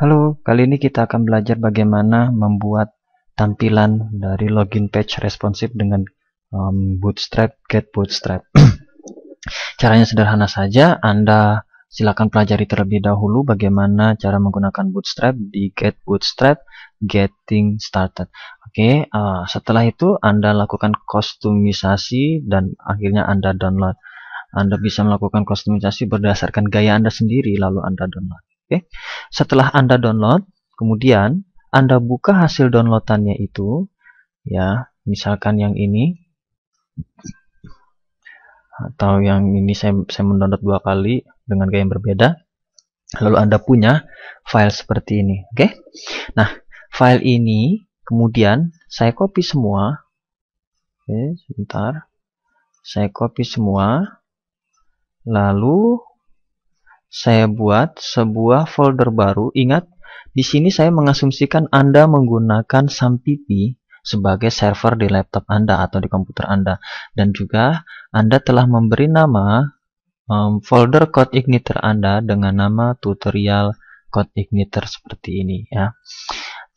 Halo, kali ini kita akan belajar bagaimana membuat tampilan dari login page responsif dengan um, Bootstrap, Get Bootstrap. Caranya sederhana saja, Anda silakan pelajari terlebih dahulu bagaimana cara menggunakan Bootstrap di Get Bootstrap Getting Started. Oke, okay, uh, eh, setelah itu Anda lakukan kostumisasi dan akhirnya Anda download. Anda bisa melakukan kostumisasi berdasarkan gaya Anda sendiri lalu Anda download. Oke. Setelah Anda download, kemudian Anda buka hasil downloadannya itu, ya, misalkan yang ini atau yang ini saya, saya mendownload dua kali dengan gaya yang berbeda. Lalu Anda punya file seperti ini, oke? Nah, file ini kemudian saya copy semua. Oke, sebentar. Saya copy semua. Lalu saya buat sebuah folder baru. Ingat, di sini saya mengasumsikan Anda menggunakan SAMPP sebagai server di laptop Anda atau di komputer Anda. Dan juga Anda telah memberi nama um, folder code igniter Anda dengan nama tutorial code igniter seperti ini ya.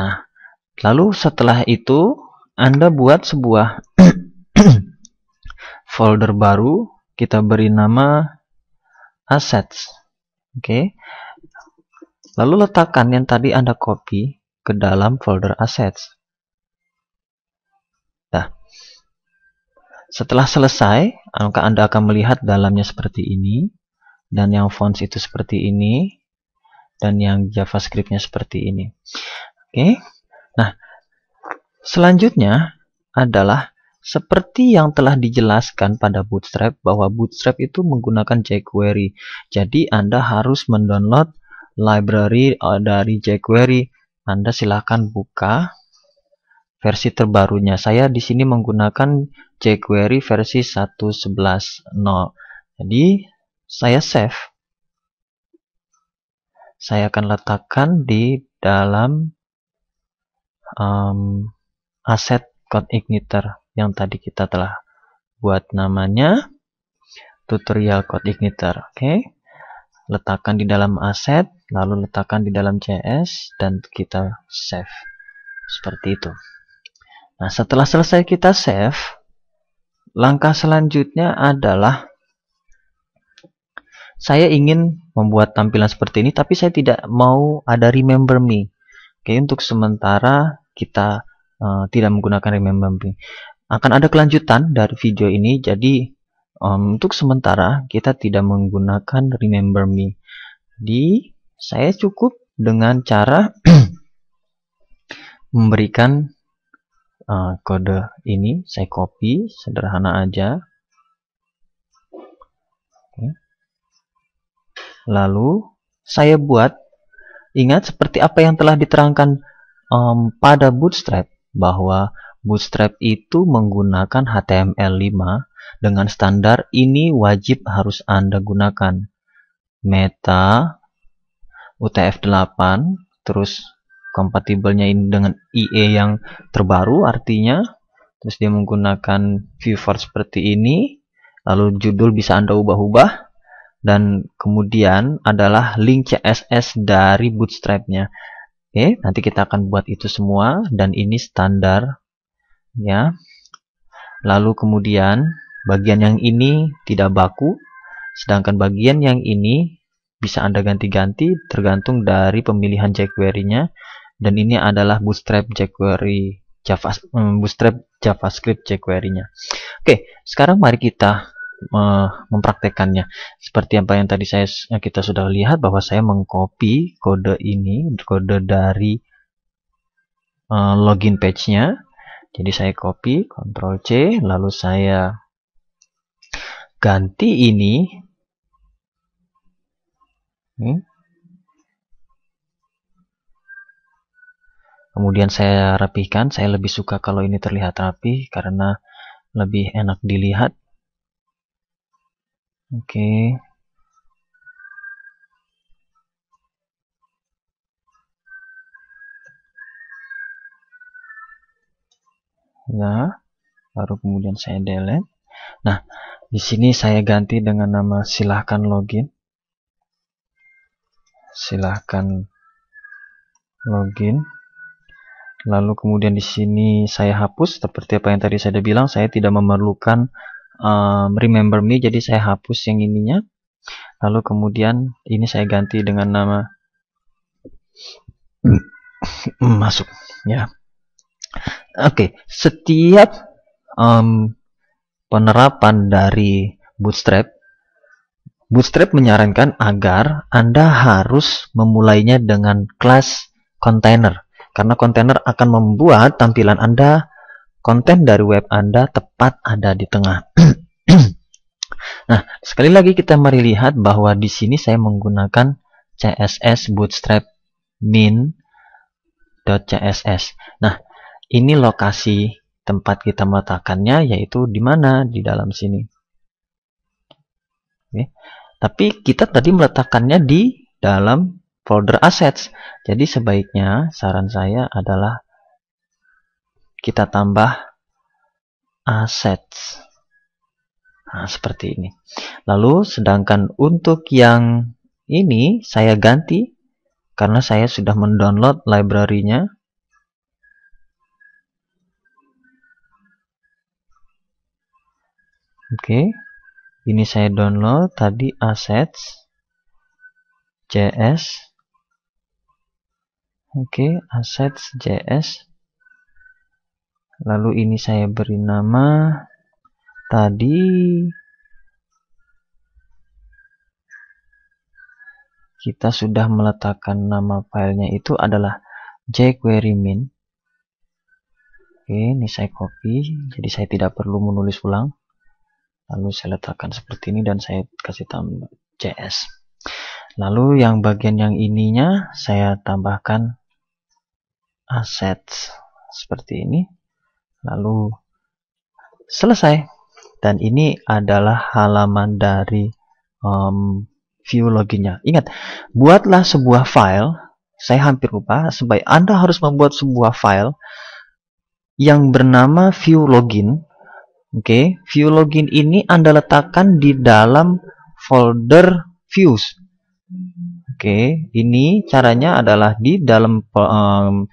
Nah, lalu setelah itu Anda buat sebuah folder baru, kita beri nama assets Oke. Lalu letakkan yang tadi Anda copy ke dalam folder assets. Nah, setelah selesai, angka Anda akan melihat dalamnya seperti ini, dan yang fonts itu seperti ini, dan yang javascriptnya seperti ini. Oke, nah selanjutnya adalah seperti yang telah dijelaskan pada Bootstrap bahwa Bootstrap itu menggunakan jQuery. Jadi Anda harus mendownload library eh, dari jQuery. Anda silahkan buka versi terbarunya. Saya di sini menggunakan jQuery versi 1.11.0. Jadi saya save. Saya akan letakkan di dalam um, aset code igniter yang tadi kita telah buat namanya tutorial code igniter. Oke. Okay? Letakkan di dalam aset, lalu letakkan di dalam CS dan kita save. Seperti itu. Nah, setelah selesai kita save, langkah selanjutnya adalah saya ingin membuat tampilan seperti ini tapi saya tidak mau ada remember me. Oke, untuk sementara kita uh, tidak menggunakan remember me akan ada kelanjutan dari video ini jadi um, untuk sementara kita tidak menggunakan remember me di saya cukup dengan cara memberikan uh, kode ini saya copy sederhana aja lalu saya buat ingat seperti apa yang telah diterangkan um, pada bootstrap bahwa Bootstrap itu menggunakan HTML5 dengan standar ini wajib harus Anda gunakan. Meta, UTF-8, terus kompatibelnya ini dengan IE yang terbaru artinya, terus dia menggunakan viewport seperti ini, lalu judul bisa Anda ubah-ubah, dan kemudian adalah link CSS dari Bootstrapnya. Oke, nanti kita akan buat itu semua, dan ini standar ya. Lalu kemudian bagian yang ini tidak baku, sedangkan bagian yang ini bisa Anda ganti-ganti tergantung dari pemilihan jQuery-nya dan ini adalah bootstrap jQuery Java eh, bootstrap JavaScript jQuery-nya. Oke, sekarang mari kita eh, mempraktekannya. Seperti apa yang tadi saya eh, kita sudah lihat bahwa saya mengcopy kode ini, kode dari login page-nya jadi saya copy, Ctrl C, lalu saya ganti ini. Hmm. Kemudian saya rapikan. saya lebih suka kalau ini terlihat rapi karena lebih enak dilihat. Oke. Okay. ya baru kemudian saya delete nah di sini saya ganti dengan nama silahkan login silahkan login lalu kemudian di sini saya hapus seperti apa yang tadi saya bilang saya tidak memerlukan um, remember me jadi saya hapus yang ininya lalu kemudian ini saya ganti dengan nama masuk ya Oke, okay, setiap um, penerapan dari Bootstrap, Bootstrap menyarankan agar Anda harus memulainya dengan kelas container. Karena container akan membuat tampilan Anda, konten dari web Anda tepat ada di tengah. nah, sekali lagi kita mari lihat bahwa di sini saya menggunakan CSS Bootstrap min.css. Nah, ini lokasi tempat kita meletakkannya yaitu di mana di dalam sini. Oke. Tapi kita tadi meletakkannya di dalam folder assets. Jadi sebaiknya saran saya adalah kita tambah assets. Nah, seperti ini. Lalu sedangkan untuk yang ini saya ganti karena saya sudah mendownload library-nya Oke. Okay. Ini saya download tadi assets JS. Oke, okay, assets JS. Lalu ini saya beri nama tadi kita sudah meletakkan nama filenya itu adalah jQuery min. Oke, ini saya copy, jadi saya tidak perlu menulis ulang lalu saya letakkan seperti ini dan saya kasih tambah CS lalu yang bagian yang ininya saya tambahkan assets seperti ini lalu selesai dan ini adalah halaman dari um, view loginnya ingat buatlah sebuah file saya hampir lupa sebaik Anda harus membuat sebuah file yang bernama view login Oke, okay, view login ini Anda letakkan di dalam folder views. Oke, okay, ini caranya adalah di dalam um,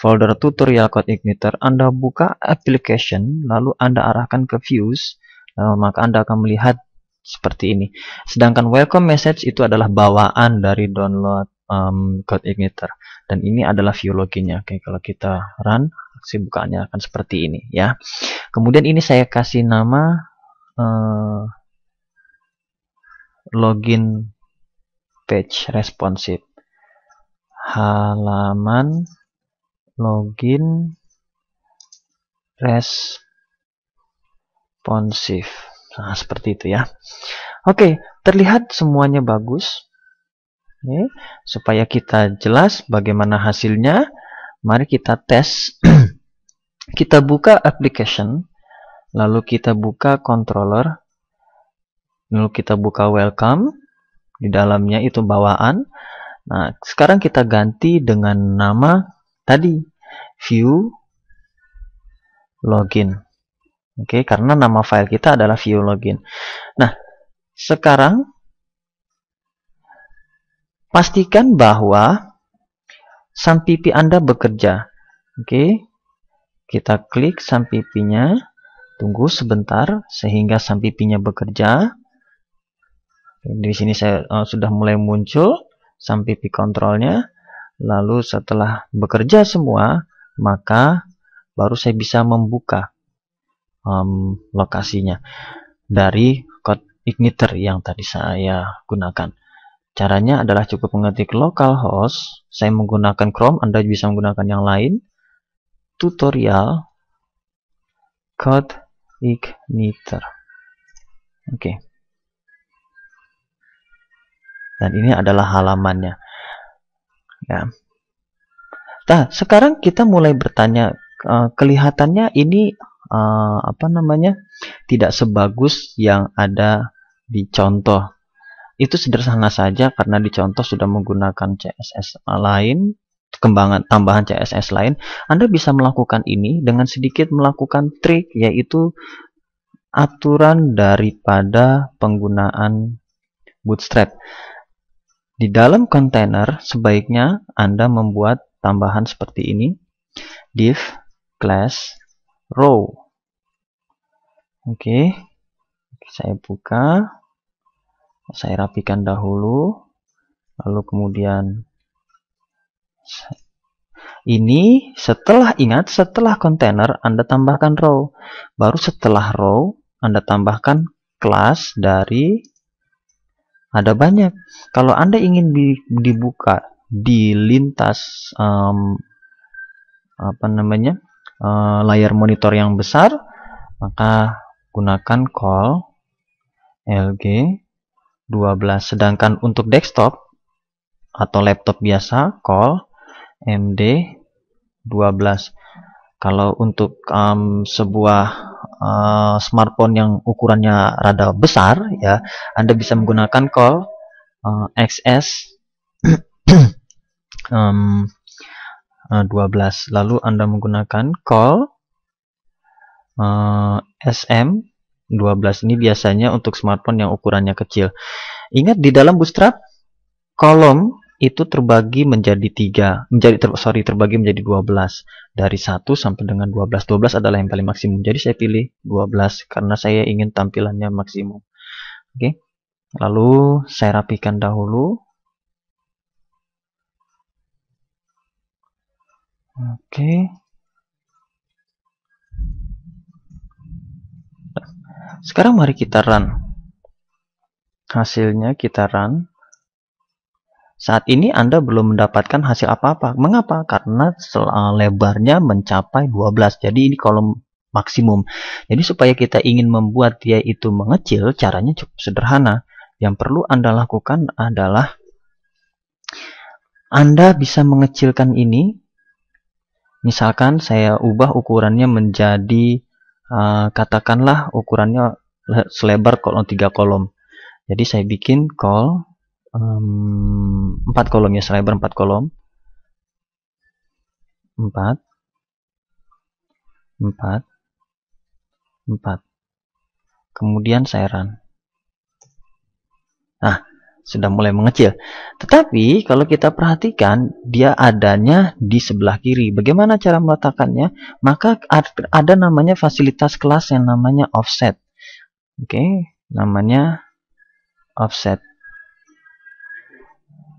folder tutorial code igniter Anda buka application lalu Anda arahkan ke views uh, maka Anda akan melihat seperti ini. Sedangkan welcome message itu adalah bawaan dari download um, code igniter dan ini adalah view loginnya. Oke, okay, kalau kita run si bukaannya akan seperti ini ya. Kemudian ini saya kasih nama uh, login page responsive, Halaman login responsive, Nah, seperti itu ya. Oke, terlihat semuanya bagus. Oke, supaya kita jelas bagaimana hasilnya, mari kita tes kita buka application, lalu kita buka controller, lalu kita buka welcome, di dalamnya itu bawaan. Nah, sekarang kita ganti dengan nama tadi, view login. Oke, okay, karena nama file kita adalah view login. Nah, sekarang pastikan bahwa sampipi Anda bekerja. Oke, okay kita klik sam pipinya, tunggu sebentar sehingga sam pipinya bekerja. Di sini saya uh, sudah mulai muncul sam pipi kontrolnya. Lalu setelah bekerja semua, maka baru saya bisa membuka um, lokasinya dari code igniter yang tadi saya gunakan. Caranya adalah cukup mengetik localhost, saya menggunakan Chrome, Anda bisa menggunakan yang lain tutorial Code Igniter. Oke. Okay. Dan ini adalah halamannya. Ya. Nah, sekarang kita mulai bertanya eh, kelihatannya ini eh, apa namanya? tidak sebagus yang ada di contoh. Itu sederhana saja karena di contoh sudah menggunakan CSS lain Kembangan tambahan CSS lain, Anda bisa melakukan ini dengan sedikit melakukan trik yaitu aturan daripada penggunaan bootstrap. Di dalam kontainer sebaiknya Anda membuat tambahan seperti ini, div class row. Oke, okay. saya buka, saya rapikan dahulu, lalu kemudian ini setelah ingat setelah kontainer Anda tambahkan row. Baru setelah row Anda tambahkan kelas dari ada banyak. Kalau Anda ingin dibuka di lintas um, apa namanya uh, layar monitor yang besar, maka gunakan call lg 12. Sedangkan untuk desktop atau laptop biasa, call MD 12 kalau untuk um, sebuah uh, smartphone yang ukurannya rada besar ya Anda bisa menggunakan call uh, XS um, 12 uh, lalu Anda menggunakan call uh, SM 12 ini biasanya untuk smartphone yang ukurannya kecil ingat di dalam bootstrap kolom itu terbagi menjadi tiga, menjadi ter, sorry terbagi menjadi 12 dari 1 sampai dengan 12. 12 adalah yang paling maksimum. Jadi saya pilih 12 karena saya ingin tampilannya maksimum. Oke. Okay. Lalu saya rapikan dahulu. Oke. Okay. Sekarang mari kita run. Hasilnya kita run. Saat ini Anda belum mendapatkan hasil apa-apa. Mengapa? Karena eh, lebarnya mencapai 12. Jadi ini kolom maksimum. Jadi supaya kita ingin membuat dia itu mengecil, caranya cukup sederhana. Yang perlu Anda lakukan adalah Anda bisa mengecilkan ini. Misalkan saya ubah ukurannya menjadi eh, katakanlah ukurannya selebar kolom 3 kolom. Jadi saya bikin kol um, kolomnya kolom ya selebar empat kolom empat, empat, empat. kemudian saya run nah sudah mulai mengecil tetapi kalau kita perhatikan dia adanya di sebelah kiri bagaimana cara meletakkannya maka ada namanya fasilitas kelas yang namanya offset oke okay, namanya offset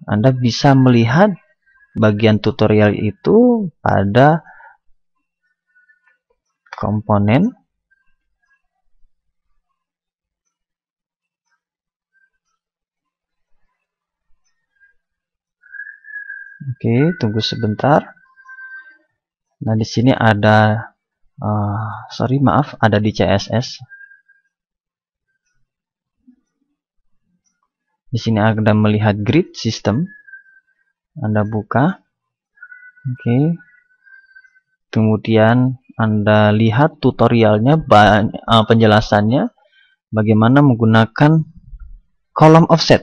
anda bisa melihat bagian tutorial itu pada komponen Oke, tunggu sebentar. Nah, di sini ada, uh, sorry, maaf, ada di CSS. Di sini Anda melihat grid system. Anda buka. Oke. Okay. Kemudian Anda lihat tutorialnya, eh, penjelasannya bagaimana menggunakan kolom offset.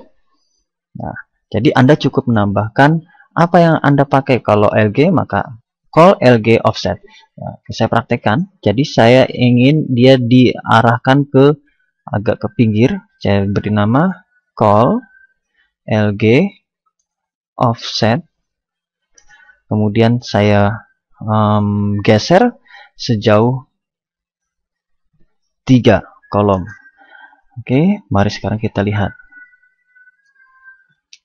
Nah, jadi Anda cukup menambahkan apa yang Anda pakai kalau LG maka call LG offset. Nah, saya praktekkan. Jadi saya ingin dia diarahkan ke agak ke pinggir. Saya beri nama call lg offset kemudian saya um, geser sejauh 3 kolom oke mari sekarang kita lihat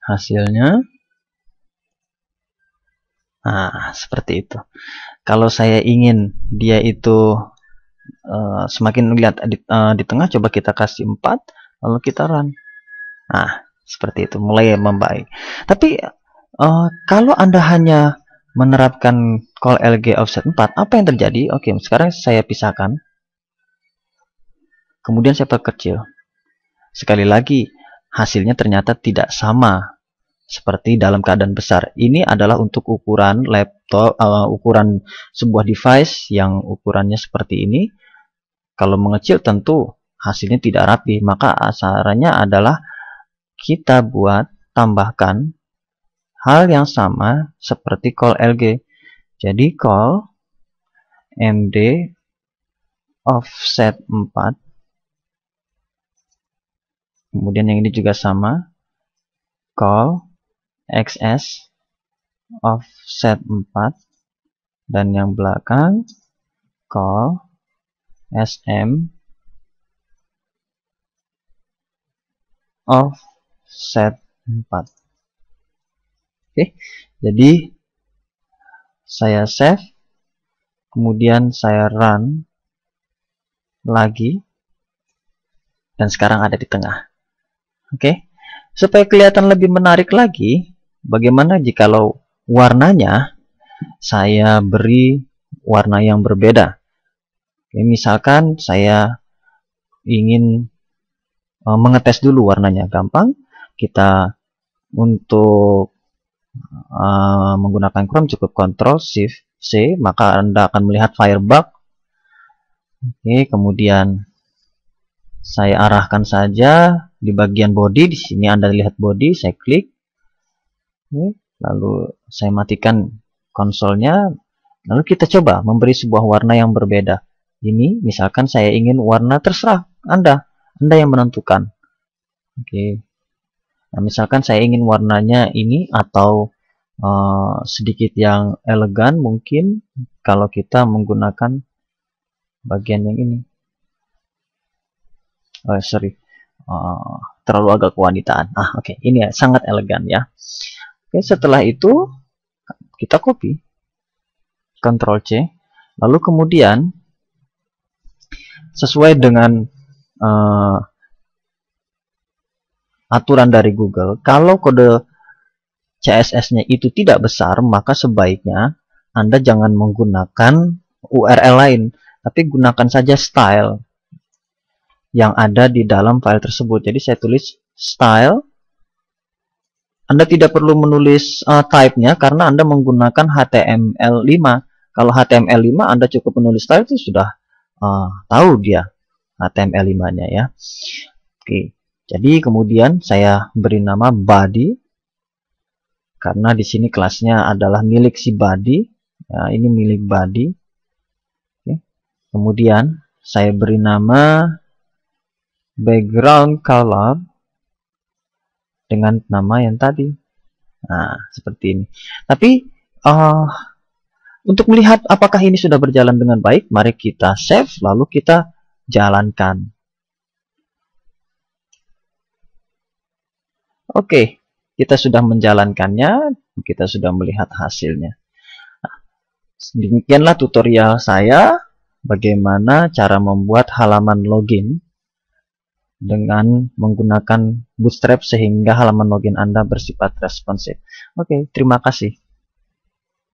hasilnya nah seperti itu kalau saya ingin dia itu uh, semakin lihat di, uh, di tengah coba kita kasih 4 lalu kita run Nah, seperti itu mulai membaik. Tapi uh, kalau Anda hanya menerapkan call LG offset 4, apa yang terjadi? Oke, sekarang saya pisahkan. Kemudian saya perkecil. Sekali lagi, hasilnya ternyata tidak sama seperti dalam keadaan besar. Ini adalah untuk ukuran laptop, uh, ukuran sebuah device yang ukurannya seperti ini. Kalau mengecil tentu hasilnya tidak rapi, maka asarannya adalah kita buat tambahkan hal yang sama seperti call LG. Jadi call MD offset 4 kemudian yang ini juga sama call XS offset 4 dan yang belakang call SM offset set 4 oke jadi saya save kemudian saya run lagi dan sekarang ada di tengah oke supaya kelihatan lebih menarik lagi bagaimana jika warnanya saya beri warna yang berbeda Oke, misalkan saya ingin eh, mengetes dulu warnanya gampang kita untuk uh, menggunakan Chrome cukup Ctrl Shift C maka Anda akan melihat Firebug Oke kemudian saya arahkan saja di bagian body di sini Anda lihat body saya klik Oke, lalu saya matikan konsolnya lalu kita coba memberi sebuah warna yang berbeda ini misalkan saya ingin warna terserah Anda Anda yang menentukan Oke Nah, misalkan saya ingin warnanya ini atau uh, sedikit yang elegan mungkin kalau kita menggunakan bagian yang ini. Oh, sorry, uh, terlalu agak kewanitaan. Ah, oke, okay. ini ya, sangat elegan ya. Oke, okay, setelah itu kita copy, Ctrl C, lalu kemudian sesuai dengan uh, aturan dari Google, kalau kode CSS-nya itu tidak besar, maka sebaiknya Anda jangan menggunakan URL lain, tapi gunakan saja style yang ada di dalam file tersebut. Jadi saya tulis style. Anda tidak perlu menulis uh, type-nya karena Anda menggunakan HTML5. Kalau HTML5 Anda cukup menulis style itu sudah uh, tahu dia HTML5-nya ya. Oke. Okay. Jadi kemudian saya beri nama body karena di sini kelasnya adalah milik si body. Ya, ini milik body. Oke. Kemudian saya beri nama background color dengan nama yang tadi. Nah, seperti ini. Tapi uh, untuk melihat apakah ini sudah berjalan dengan baik, mari kita save lalu kita jalankan. Oke, kita sudah menjalankannya, kita sudah melihat hasilnya. Nah, demikianlah tutorial saya bagaimana cara membuat halaman login dengan menggunakan Bootstrap sehingga halaman login Anda bersifat responsif. Oke, terima kasih.